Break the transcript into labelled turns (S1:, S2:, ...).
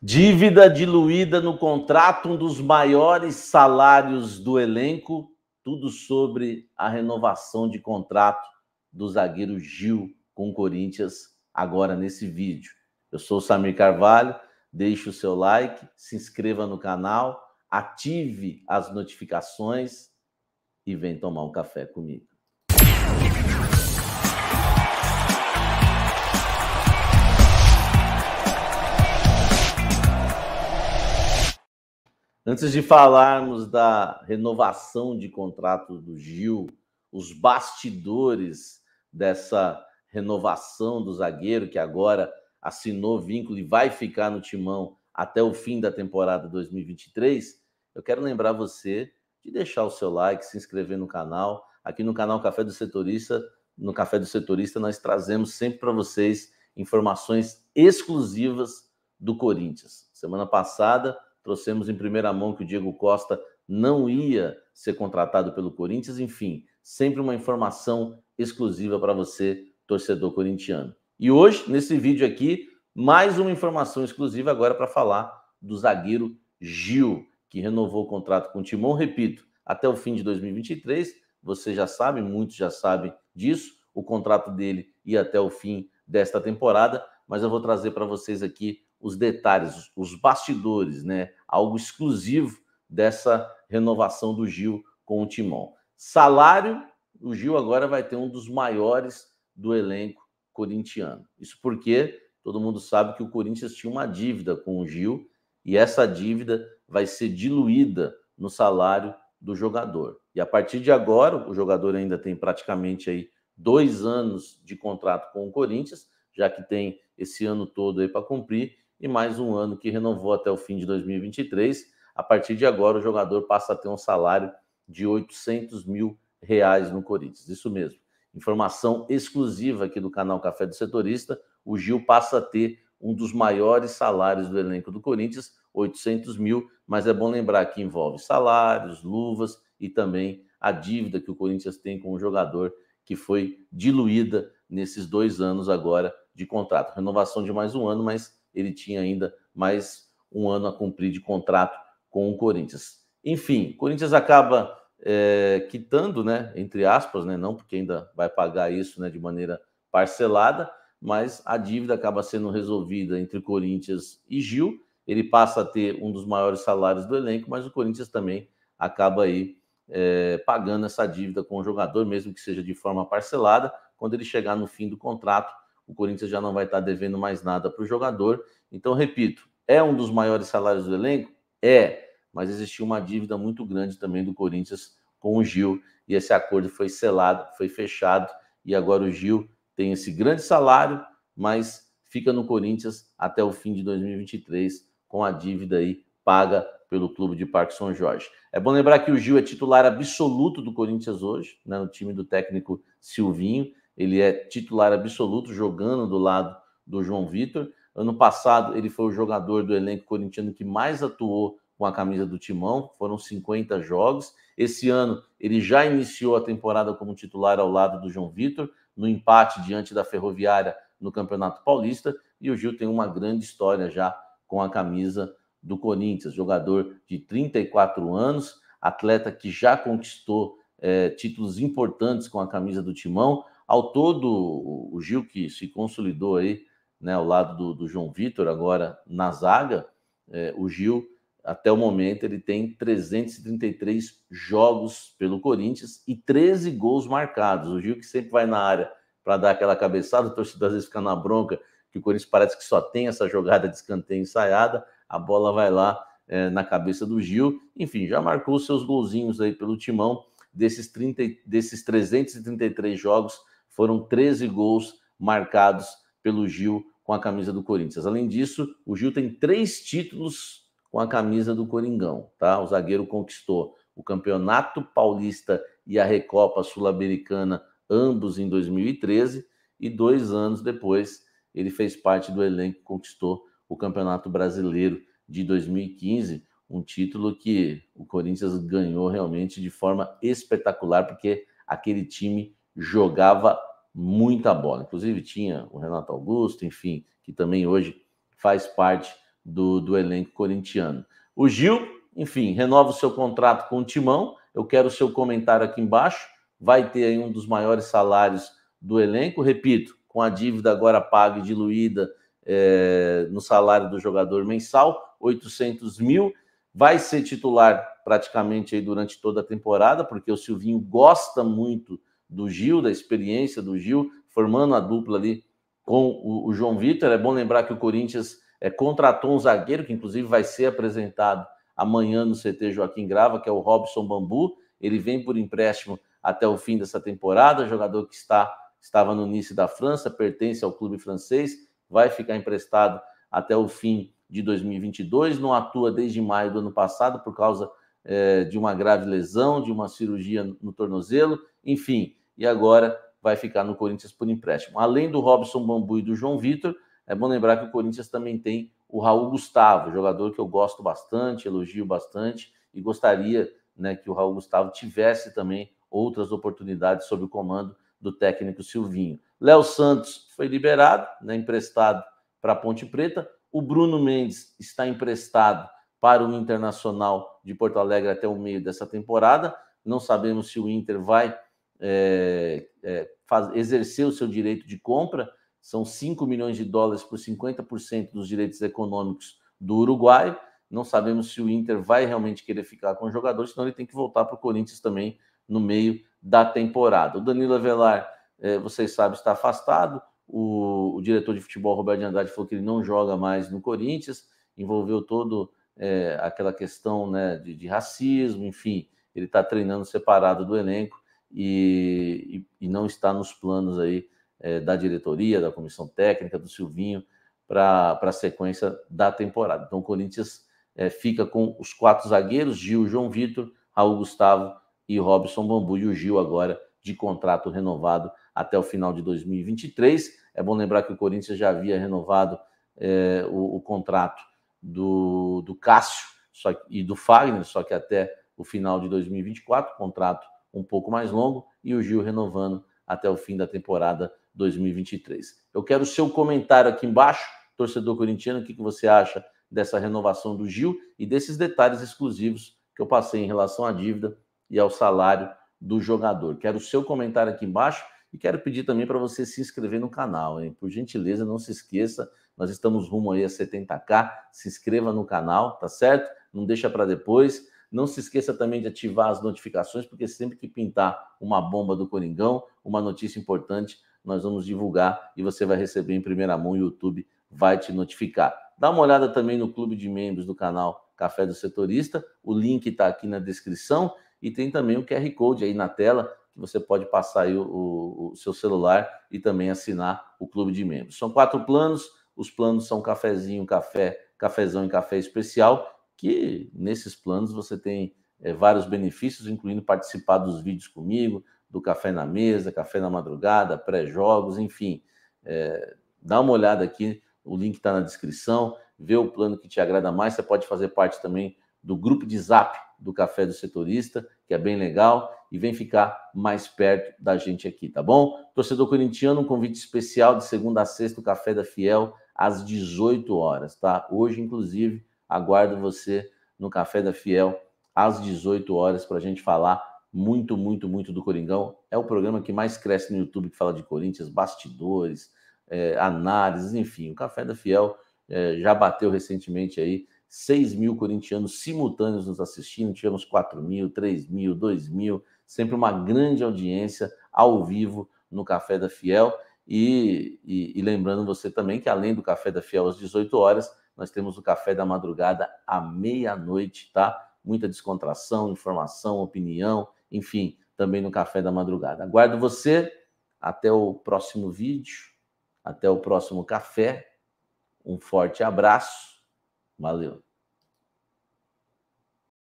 S1: Dívida diluída no contrato, um dos maiores salários do elenco, tudo sobre a renovação de contrato do zagueiro Gil com o Corinthians agora nesse vídeo. Eu sou o Samir Carvalho, deixe o seu like, se inscreva no canal, ative as notificações e vem tomar um café comigo. Antes de falarmos da renovação de contrato do Gil, os bastidores dessa renovação do zagueiro, que agora assinou vínculo e vai ficar no timão até o fim da temporada 2023, eu quero lembrar você de deixar o seu like, se inscrever no canal. Aqui no canal Café do Setorista, no Café do Setorista, nós trazemos sempre para vocês informações exclusivas do Corinthians. Semana passada Trouxemos em primeira mão que o Diego Costa não ia ser contratado pelo Corinthians. Enfim, sempre uma informação exclusiva para você, torcedor corintiano. E hoje, nesse vídeo aqui, mais uma informação exclusiva agora para falar do zagueiro Gil, que renovou o contrato com o Timão. repito, até o fim de 2023. Você já sabe, muitos já sabem disso. O contrato dele ia até o fim desta temporada, mas eu vou trazer para vocês aqui os detalhes, os bastidores, né? Algo exclusivo dessa renovação do Gil com o Timão. Salário, o Gil agora vai ter um dos maiores do elenco corintiano. Isso porque todo mundo sabe que o Corinthians tinha uma dívida com o Gil e essa dívida vai ser diluída no salário do jogador. E a partir de agora, o jogador ainda tem praticamente aí dois anos de contrato com o Corinthians, já que tem esse ano todo aí para cumprir, e mais um ano que renovou até o fim de 2023. A partir de agora, o jogador passa a ter um salário de 800 mil reais no Corinthians. Isso mesmo. Informação exclusiva aqui do canal Café do Setorista. O Gil passa a ter um dos maiores salários do elenco do Corinthians, 800 mil, mas é bom lembrar que envolve salários, luvas e também a dívida que o Corinthians tem com o jogador que foi diluída nesses dois anos agora de contrato. Renovação de mais um ano, mas ele tinha ainda mais um ano a cumprir de contrato com o Corinthians. Enfim, Corinthians acaba é, quitando, né, entre aspas, né, não porque ainda vai pagar isso né, de maneira parcelada, mas a dívida acaba sendo resolvida entre Corinthians e Gil. Ele passa a ter um dos maiores salários do elenco, mas o Corinthians também acaba aí é, pagando essa dívida com o jogador, mesmo que seja de forma parcelada. Quando ele chegar no fim do contrato, o Corinthians já não vai estar devendo mais nada para o jogador. Então, repito, é um dos maiores salários do elenco? É, mas existiu uma dívida muito grande também do Corinthians com o Gil, e esse acordo foi selado, foi fechado, e agora o Gil tem esse grande salário, mas fica no Corinthians até o fim de 2023 com a dívida aí paga pelo clube de Parque São Jorge. É bom lembrar que o Gil é titular absoluto do Corinthians hoje, né, no time do técnico Silvinho, ele é titular absoluto, jogando do lado do João Vitor. Ano passado, ele foi o jogador do elenco corintiano que mais atuou com a camisa do Timão, foram 50 jogos. Esse ano, ele já iniciou a temporada como titular ao lado do João Vitor, no empate diante da Ferroviária no Campeonato Paulista. E o Gil tem uma grande história já com a camisa do Corinthians, jogador de 34 anos, atleta que já conquistou é, títulos importantes com a camisa do Timão, ao todo, o Gil que se consolidou aí, né, ao lado do, do João Vitor, agora na zaga, é, o Gil, até o momento, ele tem 333 jogos pelo Corinthians e 13 gols marcados. O Gil que sempre vai na área para dar aquela cabeçada, o torcedor às vezes fica na bronca, que o Corinthians parece que só tem essa jogada de escanteio ensaiada, a bola vai lá é, na cabeça do Gil. Enfim, já marcou seus golzinhos aí pelo timão. Desses, 30, desses 333 jogos, foram 13 gols marcados pelo Gil com a camisa do Corinthians. Além disso, o Gil tem três títulos com a camisa do Coringão, tá? O zagueiro conquistou o Campeonato Paulista e a Recopa Sul-Americana, ambos em 2013, e dois anos depois ele fez parte do elenco que conquistou o Campeonato Brasileiro de 2015, um título que o Corinthians ganhou realmente de forma espetacular, porque aquele time jogava muita bola. Inclusive tinha o Renato Augusto, enfim, que também hoje faz parte do, do elenco corintiano. O Gil, enfim, renova o seu contrato com o Timão. Eu quero o seu comentário aqui embaixo. Vai ter aí um dos maiores salários do elenco. Repito, com a dívida agora paga e diluída é, no salário do jogador mensal, 800 mil. Vai ser titular praticamente aí durante toda a temporada, porque o Silvinho gosta muito do Gil, da experiência do Gil, formando a dupla ali com o, o João Vitor. É bom lembrar que o Corinthians é, contratou um zagueiro, que inclusive vai ser apresentado amanhã no CT Joaquim Grava, que é o Robson Bambu. Ele vem por empréstimo até o fim dessa temporada, jogador que está estava no Nice da França, pertence ao clube francês, vai ficar emprestado até o fim de 2022, não atua desde maio do ano passado por causa é, de uma grave lesão, de uma cirurgia no tornozelo, enfim, e agora vai ficar no Corinthians por empréstimo. Além do Robson Bambu e do João Vitor, é bom lembrar que o Corinthians também tem o Raul Gustavo, jogador que eu gosto bastante, elogio bastante e gostaria né, que o Raul Gustavo tivesse também outras oportunidades sob o comando do técnico Silvinho. Léo Santos foi liberado, né, emprestado para Ponte Preta. O Bruno Mendes está emprestado para o Internacional de Porto Alegre até o meio dessa temporada. Não sabemos se o Inter vai é, é, faz, exercer o seu direito de compra, são 5 milhões de dólares por 50% dos direitos econômicos do Uruguai. Não sabemos se o Inter vai realmente querer ficar com o jogador, senão ele tem que voltar para o Corinthians também no meio da temporada. O Danilo Avelar, é, vocês sabem, está afastado. O, o, diretor de futebol, Roberto de Andrade, falou que ele não joga mais no Corinthians, envolveu todo é, aquela questão né, de, de racismo, enfim, ele está treinando separado do elenco e, e, e não está nos planos aí é, da diretoria, da comissão técnica, do Silvinho, para a sequência da temporada. Então o Corinthians é, fica com os quatro zagueiros, Gil, João Vitor, Raul Gustavo e Robson Bambu, e o Gil agora de contrato renovado até o final de 2023. É bom lembrar que o Corinthians já havia renovado é, o, o, contrato do, do Cássio e do Fagner, só que até o final de 2024, contrato um pouco mais longo e o Gil renovando até o fim da temporada 2023. Eu quero o seu comentário aqui embaixo, torcedor corintiano, o que, que você acha dessa renovação do Gil e desses detalhes exclusivos que eu passei em relação à dívida e ao salário do jogador. Quero o seu comentário aqui embaixo e quero pedir também para você se inscrever no canal, hein? Por gentileza, não se esqueça, nós estamos rumo aí a 70k, se inscreva no canal, tá certo? Não deixa para depois. Não se esqueça também de ativar as notificações, porque sempre que pintar uma bomba do Coringão, uma notícia importante, nós vamos divulgar e você vai receber em primeira mão, o YouTube vai te notificar. Dá uma olhada também no clube de membros do canal Café do Setorista, o link está aqui na descrição e tem também o QR Code aí na tela, que você pode passar o, o, o seu celular e também assinar o clube de membros. São quatro planos, os planos são cafezinho, café, cafezão e café especial que nesses planos você tem é, vários benefícios, incluindo participar dos vídeos comigo, do café na mesa, café na madrugada, pré-jogos, enfim. É, dá uma olhada aqui, o link está na descrição, vê o plano que te agrada mais. Você pode fazer parte também do grupo de zap do Café do Setorista, que é bem legal, e vem ficar mais perto da gente aqui, tá bom? Torcedor corintiano, um convite especial de segunda a sexta, o Café da Fiel, às 18 horas, tá? Hoje, inclusive, Aguardo você no Café da Fiel às 18 horas para a gente falar muito, muito, muito do Coringão. É o programa que mais cresce no YouTube que fala de Corinthians, bastidores, é, análises, enfim. O Café da Fiel é, já bateu recentemente aí 6 mil corintianos simultâneos nos assistindo, tivemos 4 mil, 3 mil, 2 mil, sempre uma grande audiência ao vivo no Café da Fiel. E, e, e lembrando você também que além do Café da Fiel às 18 horas, nós temos o café da madrugada à meia-noite, tá? Muita descontração, informação, opinião, enfim, também no café da madrugada. Aguardo você. Até o próximo vídeo, até o próximo café. Um forte abraço. Valeu.